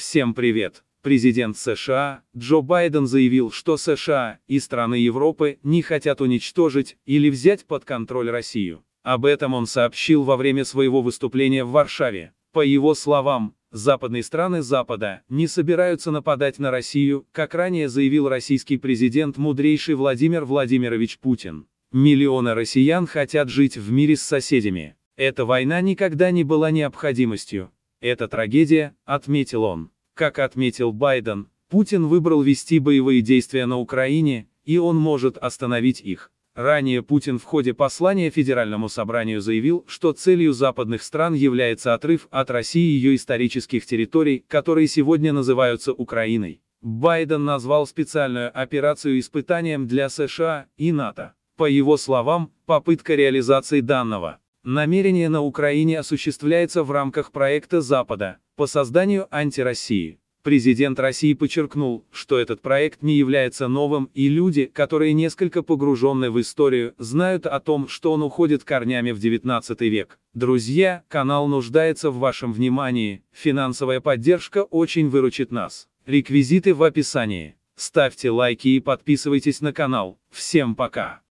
Всем привет! Президент США Джо Байден заявил, что США и страны Европы не хотят уничтожить или взять под контроль Россию. Об этом он сообщил во время своего выступления в Варшаве. По его словам, западные страны Запада не собираются нападать на Россию, как ранее заявил российский президент мудрейший Владимир Владимирович Путин. Миллионы россиян хотят жить в мире с соседями. Эта война никогда не была необходимостью, это трагедия, отметил он. Как отметил Байден, Путин выбрал вести боевые действия на Украине, и он может остановить их. Ранее Путин в ходе послания Федеральному собранию заявил, что целью западных стран является отрыв от России и ее исторических территорий, которые сегодня называются Украиной. Байден назвал специальную операцию испытанием для США и НАТО. По его словам, попытка реализации данного Намерение на Украине осуществляется в рамках проекта Запада по созданию антироссии. Президент России подчеркнул, что этот проект не является новым, и люди, которые несколько погружены в историю, знают о том, что он уходит корнями в 19 век. Друзья, канал нуждается в вашем внимании, финансовая поддержка очень выручит нас. Реквизиты в описании. Ставьте лайки и подписывайтесь на канал. Всем пока!